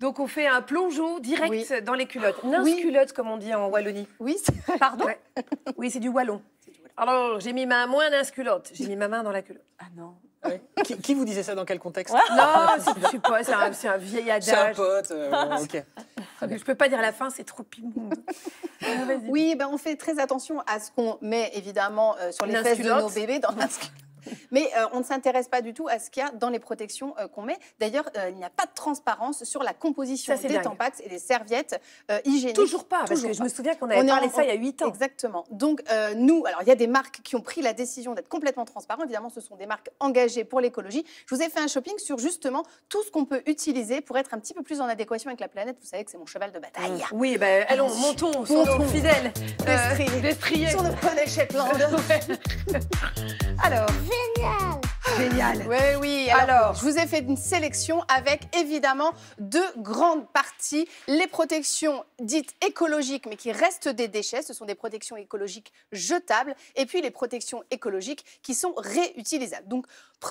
Donc on fait un plongeon direct dans les culottes. non comme on dit en Wallonie. Oui. Pardon Oui, c'est du wallon. Alors, j'ai mis ma main dans la culotte. J'ai mis ma main dans la culotte. Ah non. Qui, vous disait ça dans quel contexte Non, ah, je sais pas, c'est un, vieil adage. C'est un pote, euh, ok. Je peux pas dire la fin, c'est trop immonde. oui, ben on fait très attention à ce qu'on met évidemment euh, sur les fesses de nos bébés dans mais euh, on ne s'intéresse pas du tout à ce qu'il y a dans les protections euh, qu'on met. D'ailleurs, euh, il n'y a pas de transparence sur la composition des tampons et des serviettes hygiéniques. Toujours pas, parce que je me souviens qu'on avait parlé ça il y a 8 ans. Exactement. Donc, nous, alors il y a des marques qui ont pris la décision d'être complètement transparents Évidemment, ce sont des marques engagées pour l'écologie. Je vous ai fait un shopping sur justement tout ce qu'on peut utiliser pour être un petit peu plus en adéquation avec la planète. Vous savez que c'est mon cheval de bataille. Mmh. Oui, ben allons, montons, montons. fidèles. Destrier. Sur le Shetland. Alors, Génial Génial. Oui, ah oui. Alors, je vous ai fait une sélection avec évidemment deux grandes parties. Les protections dites écologiques, mais qui restent des déchets. Ce sont des protections écologiques jetables. Et puis les protections écologiques qui sont réutilisables. Donc,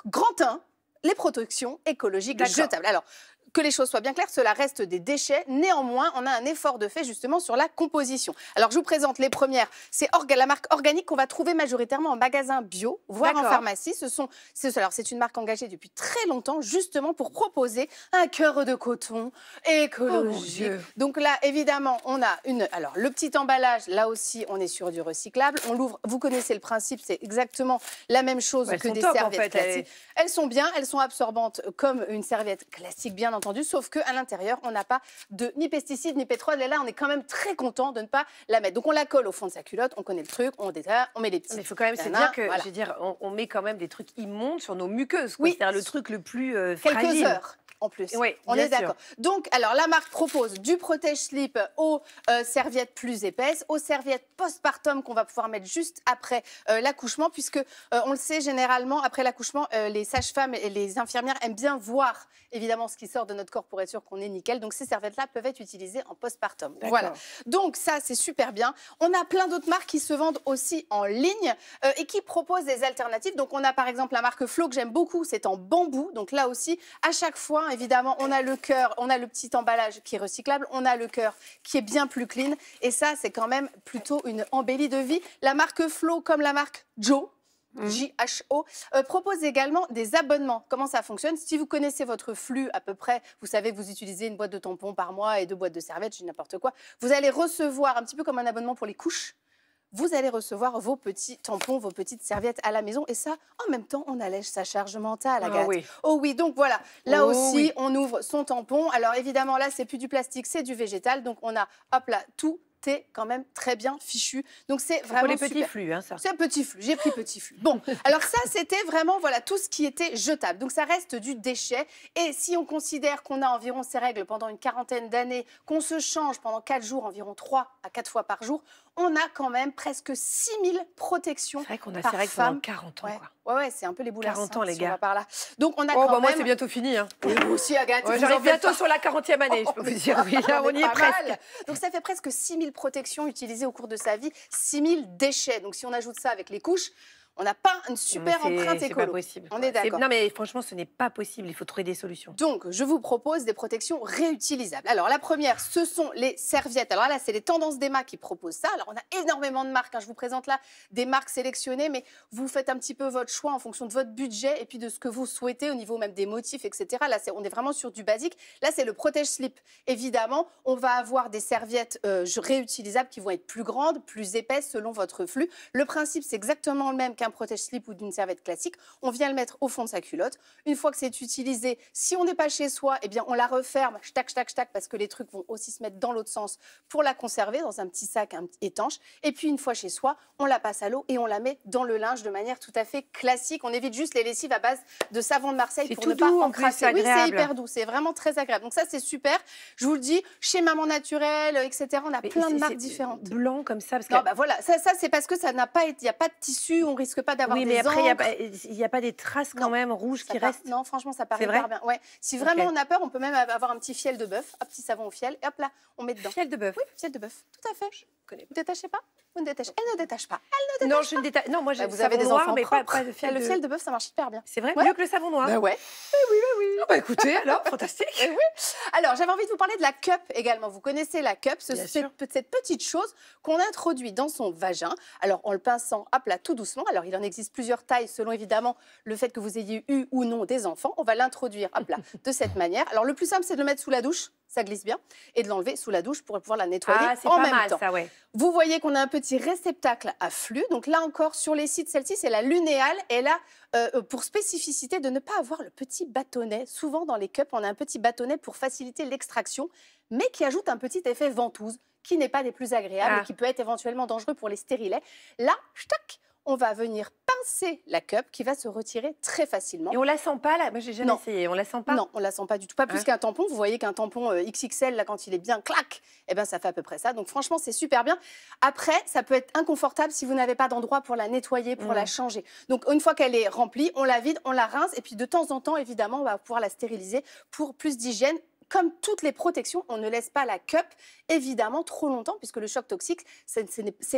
grand 1, les protections écologiques jetables. Alors, que les choses soient bien claires, cela reste des déchets. Néanmoins, on a un effort de fait justement sur la composition. Alors, je vous présente les premières. C'est la marque organique qu'on va trouver majoritairement en magasin bio, voire en pharmacie. Ce sont, alors c'est une marque engagée depuis très longtemps, justement pour proposer un cœur de coton écologique. Oh, Donc là, évidemment, on a une, alors le petit emballage. Là aussi, on est sur du recyclable. On l'ouvre. Vous connaissez le principe, c'est exactement la même chose que des serviettes classiques. elles sont bien, elles sont absorbantes comme une serviette classique, bien entendu sauf qu'à l'intérieur, on n'a pas de ni pesticides ni pétrole. Et là, on est quand même très content de ne pas la mettre. Donc on la colle au fond de sa culotte, on connaît le truc, on détaille, on met des petits. Mais il faut quand même se dire que, on, met quand même des trucs immondes sur nos muqueuses. Oui, c'est le truc le plus euh, fragile en plus. Oui, on est d'accord. Donc, alors la marque propose du protège slip aux euh, serviettes plus épaisses, aux serviettes postpartum qu'on va pouvoir mettre juste après euh, l'accouchement, puisque euh, on le sait généralement après l'accouchement, les sages-femmes et les infirmières aiment bien voir évidemment ce qui sort de notre corps pour être sûr qu'on est nickel. Donc ces serviettes-là peuvent être utilisées en postpartum. Voilà. Donc ça c'est super bien. On a plein d'autres marques qui se vendent aussi en ligne et qui proposent des alternatives. Donc on a par exemple la marque Flo que j'aime beaucoup, c'est en bambou. Donc là aussi à chaque fois Hein, évidemment, on a le cœur, on a le petit emballage qui est recyclable, on a le cœur qui est bien plus clean. Et ça, c'est quand même plutôt une embellie de vie. La marque Flo, comme la marque Jo, mm. JHO, euh, propose également des abonnements. Comment ça fonctionne Si vous connaissez votre flux à peu près, vous savez que vous utilisez une boîte de tampons par mois et deux boîtes de serviettes, je n'importe quoi, vous allez recevoir un petit peu comme un abonnement pour les couches vous allez recevoir vos petits tampons, vos petites serviettes à la maison. Et ça, en même temps, on allège sa charge mentale, ah Agathe. Ah oui. Oh oui, donc voilà, là oh aussi, on ouvre son tampon. Alors évidemment, là, c'est plus du plastique, c'est du végétal. Donc on a, hop là, tout est quand même très bien fichu. Donc c'est vraiment pour les petits flux, hein, ça. C'est un petit flux. J'ai pris petit flux. Bon, alors ça c'était vraiment voilà tout ce qui était jetable. Donc ça reste du déchet. Et si on considère qu'on a environ ces règles pendant une quarantaine d'années, qu'on se change pendant quatre jours, environ trois à quatre fois par jour, on a quand même presque 6000 protections. C'est vrai qu'on a 40 ans. Ouais, c'est un peu les boules 40 ans, les gars. on va par là. Donc on a oh, quand bah, Moi, c'est bientôt fini. Hein. vous aussi, Agathe. J'arrive bientôt sur la 40e année, je peux vous dire. Oui, on, y est presque. Donc ça fait presque 6000 protections utilisées au cours de sa vie, 6000 déchets. Donc si on ajoute ça avec les couches, on n'a pas une super empreinte écolo. C'est pas possible. On est d'accord. Non, mais franchement, ce n'est pas possible. Il faut trouver des solutions. Donc, je vous propose des protections réutilisables. Alors, la première, ce sont les serviettes. Alors là, c'est les tendances d'Emma qui proposent ça. Alors, on a énormément de marques. Hein. Je vous présente là des marques sélectionnées, mais vous faites un petit peu votre choix en fonction de votre budget et puis de ce que vous souhaitez au niveau même des motifs, etc. Là, on est vraiment sur du basique. Là, c'est le protège-slip. Évidemment, on va avoir des serviettes euh, réutilisables qui vont être plus grandes, plus épaisses selon votre flux. Le principe, c'est exactement le même un protège-slip ou d'une serviette classique. On vient le mettre au fond de sa culotte. Une fois que c'est utilisé, si on n'est pas chez soi, eh bien, on la referme, tac, tac, tac, parce que les trucs vont aussi se mettre dans l'autre sens pour la conserver dans un petit sac étanche. Et puis, une fois chez soi, on la passe à l'eau et on la met dans le linge de manière tout à fait classique. On évite juste les lessives à base de savon de Marseille pour ne pas encrasser. c'est hyper doux, c'est vraiment très agréable. Donc ça, c'est super. Je vous le dis, chez Maman Naturelle, etc., on a plein de marques différentes. Blanc comme ça, parce que... bah voilà, ça, ça c'est parce que ça n'a pas été, il n'y a pas de tissu, on risque pas d'avoir oui, mais après, il n'y a, pas des traces quand même rouges qui restent Non, franchement, ça paraît pas bien. Ouais. Si vraiment on a peur, on peut même avoir un petit fiel de bœuf, un petit savon au fiel, et hop là, on met dedans. Fiel de bœuf Oui, fiel de bœuf, tout à fait. Vous détachez pas Vous ne détachez Elle ne détache pas. Elle ne détache non, pas. Je Non, moi, j'ai bah, vous avez des noir, enfants mais Pas, pas le, fiel de... le fiel de bœuf, ça marche super bien. C'est vrai, mieux que le savon noir. Bah ouais. oui, oui. Ah bah écoutez, alors, fantastique. Alors, j'avais envie de vous parler de la cup également. Vous connaissez la cup, ce, cette, petite chose qu'on introduit dans son vagin. Alors, en le pinçant à plat tout doucement. Alors, il en existe plusieurs tailles selon évidemment le fait que vous ayez eu ou non des enfants. On va l'introduire à plat de cette manière. Alors, le plus simple, c'est de le mettre sous la douche ça glisse bien, et de l'enlever sous la douche pour pouvoir la nettoyer ah, en pas mal, Ça, ouais. Vous voyez qu'on a un petit réceptacle à flux. Donc là encore, sur les sites, celle-ci, c'est la lunéale. Elle euh, a euh, pour spécificité de ne pas avoir le petit bâtonnet. Souvent, dans les cups, on a un petit bâtonnet pour faciliter l'extraction, mais qui ajoute un petit effet ventouse qui n'est pas des plus agréables et ah. qui peut être éventuellement dangereux pour les stérilets. Là, ch'tac on va venir pincer la cup qui va se retirer très facilement. Et on la sent pas là Moi j'ai jamais essayé, on la sent pas Non, on la sent pas du tout, pas plus ah. qu'un tampon. Vous voyez qu'un tampon euh, XXL là quand il est bien clac, eh ben ça fait à peu près ça. Donc franchement, c'est super bien. Après, ça peut être inconfortable si vous n'avez pas d'endroit pour la nettoyer, pour la mm. changer. Donc une fois qu'elle est remplie, on la vide, on la rince et puis de temps en temps évidemment, on va pouvoir la stériliser pour plus d'hygiène comme toutes les protections, on ne laisse pas la cup, évidemment, trop longtemps, puisque le choc toxique, c'est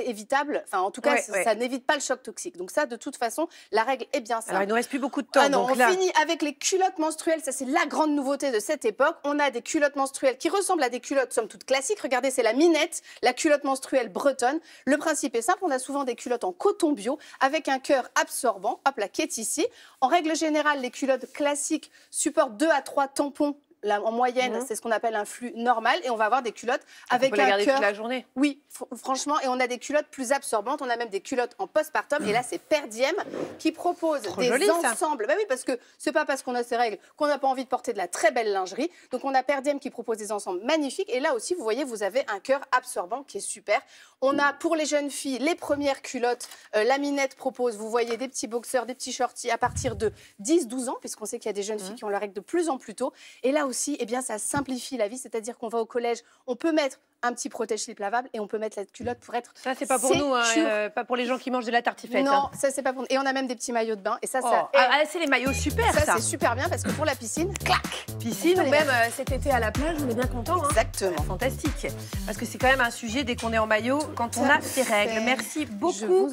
évitable. Enfin, en tout cas, ça n'évite pas le choc toxique. Donc ça, de toute façon, la règle est bien simple. Alors, il ne nous reste plus beaucoup de temps. Ah on finit avec les culottes menstruelles. Ça, c'est la grande nouveauté de cette époque. On a des culottes menstruelles qui ressemblent à des culottes, somme toute, classiques. Regardez, c'est la minette, la culotte menstruelle bretonne. Le principe est simple. On a souvent des culottes en coton bio, avec un cœur absorbant. Hop, la est ici. En règle générale, les culottes classiques supportent 2 à 3 tampons en moyenne, mhm. c'est ce qu'on appelle un flux normal. Et on va avoir des culottes avec un cœur. toute la journée. Oui, franchement. Et on a des culottes plus absorbantes. On a même des culottes en postpartum. Et là, c'est Perdiem qui propose des ensembles. Bah oui, parce que c'est pas parce qu'on a ces règles qu'on n'a pas envie de porter de la très belle lingerie. Donc on a Perdiem qui propose des ensembles magnifiques. Et là aussi, vous voyez, vous avez un cœur absorbant qui est super. On a pour les jeunes filles les premières culottes. Euh, la Laminette propose, vous voyez, des petits boxeurs, des petits shorties à partir de 10-12 ans, puisqu'on sait qu'il y a des jeunes filles mhm. qui ont leurs règles de plus en plus tôt. Et là aussi, eh bien, ça simplifie la vie. C'est-à-dire qu'on va au collège, on peut mettre un petit protège-slip lavable et on peut mettre la culotte pour être. Ça, c'est pas pour nous, hein, euh, pas pour les gens qui mangent de la tartiflette. Non, hein. ça, c'est pas pour nous. Et on a même des petits maillots de bain. Et ça, oh. ah, c'est les maillots super, ça. c'est super bien parce que pour la piscine, clac Piscine ou même euh, cet été à la plage, on est bien content. Hein. Exactement. Fantastique. Parce que c'est quand même un sujet dès qu'on est en maillot, quand on a ses règles. Merci beaucoup.